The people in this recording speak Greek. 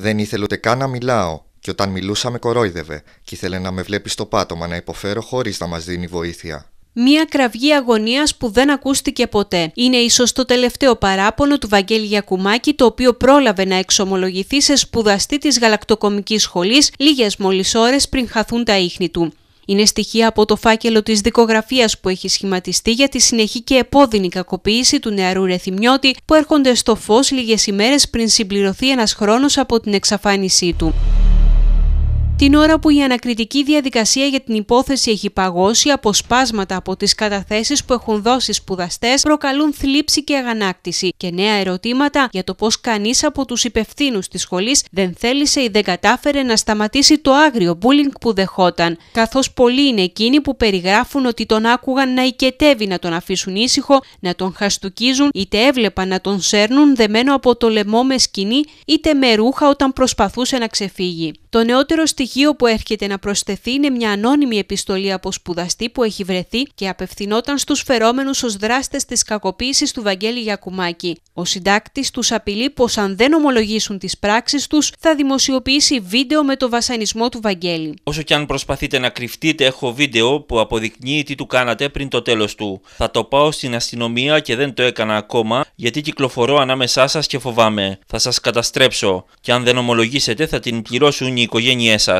Δεν ήθελε ούτε καν να μιλάω, και όταν μιλούσα με κορόιδευε, και ήθελε να με βλέπει στο πάτωμα να υποφέρω χωρίς να μας δίνει βοήθεια. Μία κραυγή αγωνίας που δεν ακούστηκε ποτέ. Είναι ίσως το τελευταίο παράπονο του Βαγγέλη Γιακουμάκη, το οποίο πρόλαβε να εξομολογηθεί σε σπουδαστή της γαλακτοκομικής σχολής λίγες μόλις ώρες πριν χαθούν τα ίχνη του. Είναι στοιχεία από το φάκελο της δικογραφίας που έχει σχηματιστεί για τη συνεχή και επώδυνη κακοποίηση του νεαρού Ρεθιμιώτη που έρχονται στο φως λίγες ημέρες πριν συμπληρωθεί ένας χρόνος από την εξαφάνισή του. Την ώρα που η ανακριτική διαδικασία για την υπόθεση έχει παγώσει, αποσπάσματα από τις καταθέσεις που έχουν δώσει σπουδαστές προκαλούν θλίψη και αγανάκτηση και νέα ερωτήματα για το πώς κανείς από τους υπευθύνους της σχολής δεν θέλησε ή δεν κατάφερε να σταματήσει το άγριο bullying που δεχόταν. Καθώς πολλοί είναι εκείνοι που περιγράφουν ότι τον άκουγαν να οικετεύει να τον αφήσουν ήσυχο, να τον χαστουκίζουν, είτε έβλεπαν να τον σέρνουν δεμένο από το λαιμό με σκηνή, είτε με ρούχα όταν προσπαθούσε να ξεφύγει. Το νεότερο στοιχείο που έρχεται να προσθεθεί είναι μια ανώνυμη επιστολή από σπουδαστή που έχει βρεθεί και απευθυνόταν στους φερόμενους ως δράστες της κακοποίησης του Βαγγέλη Γιακουμάκη. Ο συντάκτης τους απειλεί πως αν δεν ομολογήσουν τις πράξεις τους, θα δημοσιοποιήσει βίντεο με το βασανισμό του Βαγγέλη. Όσο και αν προσπαθείτε να κρυφτείτε έχω βίντεο που αποδεικνύει τι του κάνατε πριν το τέλος του. Θα το πάω στην αστυνομία και δεν το έκανα ακόμα γιατί κυκλοφορώ ανάμεσά σας και φοβάμαι. Θα σας καταστρέψω και αν δεν ομολογήσετε θα την πληρώσουν οι οικογένειές σας.